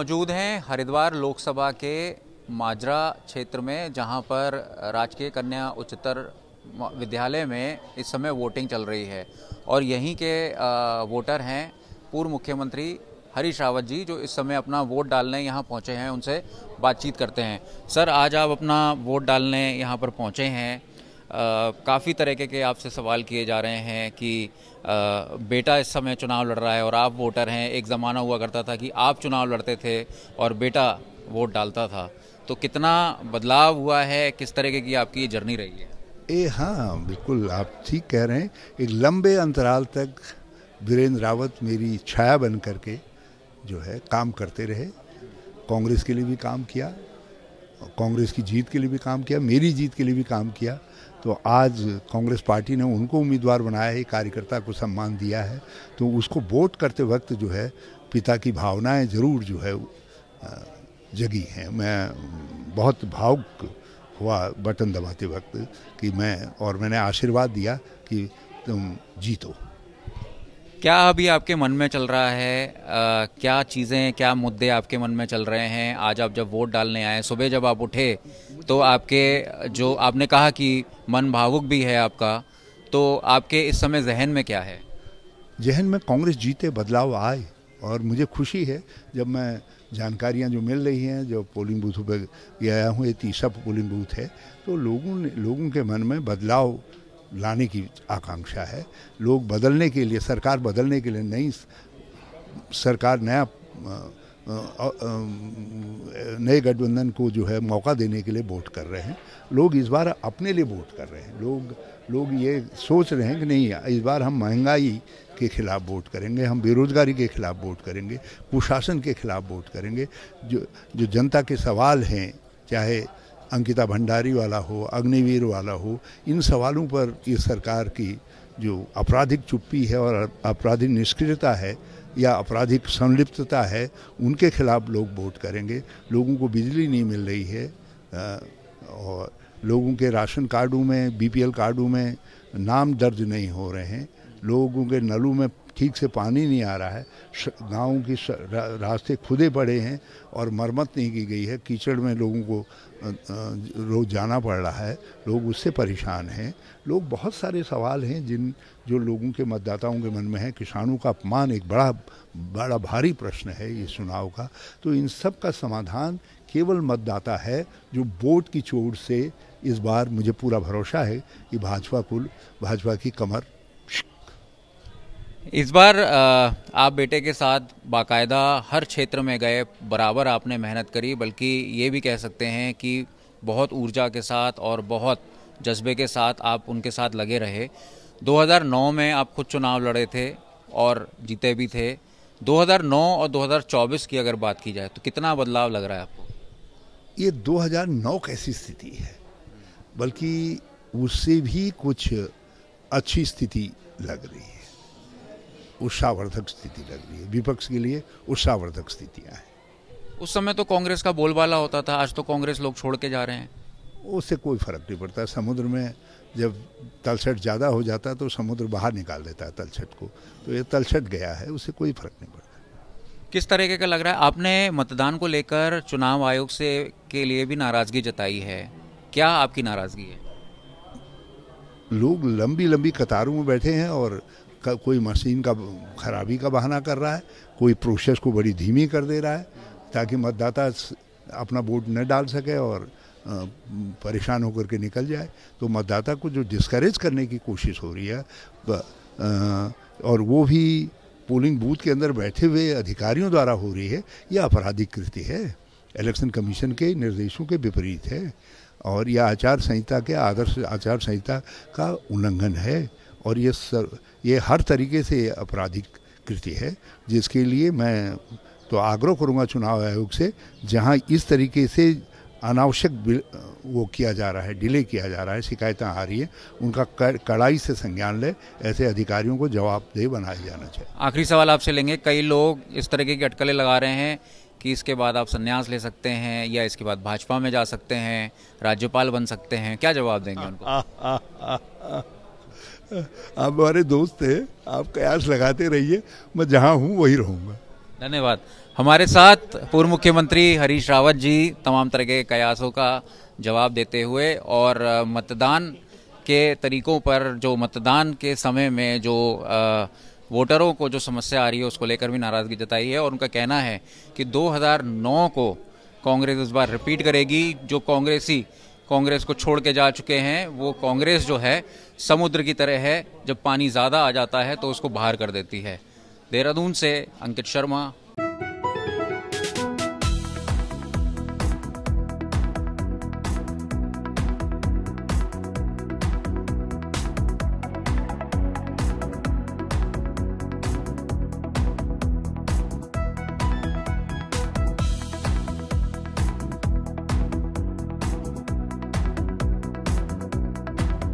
मौजूद हैं हरिद्वार लोकसभा के माजरा क्षेत्र में जहां पर राजकीय कन्या उच्चतर विद्यालय में इस समय वोटिंग चल रही है और यहीं के वोटर हैं पूर्व मुख्यमंत्री हरीश रावत जी जो इस समय अपना वोट डालने यहाँ पहुँचे हैं उनसे बातचीत करते हैं सर आज आप अपना वोट डालने यहाँ पर पहुँचे हैं काफ़ी तरीके के आपसे सवाल किए जा रहे हैं कि बेटा इस समय चुनाव लड़ रहा है और आप वोटर हैं एक ज़माना हुआ करता था कि आप चुनाव लड़ते थे और बेटा वोट डालता था तो कितना बदलाव हुआ है किस तरीके की आपकी जर्नी रही है ए हाँ बिल्कुल आप ठीक कह रहे हैं एक लंबे अंतराल तक वीरेंद्र रावत मेरी छाया बन करके जो है काम करते रहे कांग्रेस के लिए भी काम किया कांग्रेस की जीत के लिए भी काम किया मेरी जीत के लिए भी काम किया तो आज कांग्रेस पार्टी ने उनको उम्मीदवार बनाया है कार्यकर्ता को सम्मान दिया है तो उसको वोट करते वक्त जो है पिता की भावनाएं ज़रूर जो है जगी हैं मैं बहुत भावुक हुआ बटन दबाते वक्त कि मैं और मैंने आशीर्वाद दिया कि तुम जीतो क्या अभी आपके मन में चल रहा है आ, क्या चीज़ें क्या मुद्दे आपके मन में चल रहे हैं आज आप जब वोट डालने आए सुबह जब आप उठे तो आपके जो आपने कहा कि मन भावुक भी है आपका तो आपके इस समय जहन में क्या है जहन में कांग्रेस जीते बदलाव आए और मुझे खुशी है जब मैं जानकारियां जो मिल रही हैं जो पोलिंग बूथों पर गया हूँ ये तीसरा पोलिंग बूथ है तो लोगों ने लोगों के मन में बदलाव लाने की आकांक्षा है लोग बदलने के लिए सरकार बदलने के लिए नई सरकार नया नए गठबंधन को जो है मौका देने के लिए वोट कर रहे हैं लोग इस बार अपने लिए वोट कर रहे हैं लोग लोग ये सोच रहे हैं कि नहीं इस बार हम महंगाई के खिलाफ वोट करेंगे हम बेरोजगारी के खिलाफ वोट करेंगे कुशासन के खिलाफ वोट करेंगे जो जो जनता के सवाल हैं चाहे अंकिता भंडारी वाला हो अग्निवीर वाला हो इन सवालों पर ये सरकार की जो आपराधिक चुप्पी है और आपराधिक निष्क्रियता है या आपराधिक संलिप्तता है उनके खिलाफ लोग वोट करेंगे लोगों को बिजली नहीं मिल रही है और लोगों के राशन कार्डों में बीपीएल कार्डों में नाम दर्ज नहीं हो रहे हैं लोगों के नलों में ठीक से पानी नहीं आ रहा है गाँव की रास्ते खुदे पड़े हैं और मरम्मत नहीं की गई है कीचड़ में लोगों को रोज जाना पड़ रहा है लोग उससे परेशान हैं लोग बहुत सारे सवाल हैं जिन जो लोगों के मतदाताओं के मन में है किसानों का अपमान एक बड़ा बड़ा भारी प्रश्न है ये चुनाव का तो इन सब का समाधान केवल मतदाता है जो वोट की चोट से इस बार मुझे पूरा भरोसा है कि भाजपा कुल भाजपा की कमर इस बार आप बेटे के साथ बाकायदा हर क्षेत्र में गए बराबर आपने मेहनत करी बल्कि ये भी कह सकते हैं कि बहुत ऊर्जा के साथ और बहुत जज्बे के साथ आप उनके साथ लगे रहे 2009 में आप खुद चुनाव लड़े थे और जीते भी थे 2009 और 2024 की अगर बात की जाए तो कितना बदलाव लग रहा है आपको ये 2009 कैसी स्थिति है बल्कि उससे भी कुछ अच्छी स्थिति लग रही है उत्साहवर्धक स्थिति लग रही है विपक्ष के लिए उत्साहवर्धक स्थितियाँ हैं उस समय तो कांग्रेस का बोलबाला होता था आज तो कांग्रेस लोग छोड़ के जा रहे हैं उससे कोई फर्क नहीं पड़ता समुद्र में जब तलछट ज़्यादा हो जाता तो समुद्र बाहर निकाल देता है तलछट को तो ये तलछट गया है उससे कोई फर्क नहीं पड़ता किस तरीके का लग रहा है आपने मतदान को लेकर चुनाव आयोग से के लिए भी नाराज़गी जताई है क्या आपकी नाराज़गी है लोग लंबी लंबी कतारों में बैठे हैं और का कोई मशीन का खराबी का बहाना कर रहा है कोई प्रोसेस को बड़ी धीमी कर दे रहा है ताकि मतदाता अपना वोट न डाल सके और परेशान होकर के निकल जाए तो मतदाता को जो डिस्करेज करने की कोशिश हो रही है और वो भी पोलिंग बूथ के अंदर बैठे हुए अधिकारियों द्वारा हो रही है यह आपराधिक कृति है इलेक्शन कमीशन के निर्देशों के विपरीत है और यह आचार संहिता के आदर्श आचार संहिता का उल्लंघन है और ये सर ये हर तरीके से आपराधिक कृति है जिसके लिए मैं तो आग्रह करूँगा चुनाव आयोग से जहाँ इस तरीके से अनावश्यक वो किया जा रहा है डिले किया जा रहा है शिकायतें आ रही है उनका कड़ाई से संज्ञान ले ऐसे अधिकारियों को जवाबदेह बनाया जाना चाहिए आखिरी सवाल आपसे लेंगे कई लोग इस तरीके की अटकलें लगा रहे हैं कि इसके बाद आप संन्यास ले सकते हैं या इसके बाद भाजपा में जा सकते हैं राज्यपाल बन सकते हैं क्या जवाब देंगे उनको आप हमारे दोस्त हैं आप कयास लगाते रहिए मैं जहाँ हूँ वही रहूँगा धन्यवाद हमारे साथ पूर्व मुख्यमंत्री हरीश रावत जी तमाम तरह के कयासों का जवाब देते हुए और मतदान के तरीकों पर जो मतदान के समय में जो वोटरों को जो समस्या आ रही है उसको लेकर भी नाराज़गी जताई है और उनका कहना है कि 2009 को कांग्रेस इस बार रिपीट करेगी जो कांग्रेसी कांग्रेस को छोड़ के जा चुके हैं वो कांग्रेस जो है समुद्र की तरह है जब पानी ज़्यादा आ जाता है तो उसको बाहर कर देती है देहरादून से अंकित शर्मा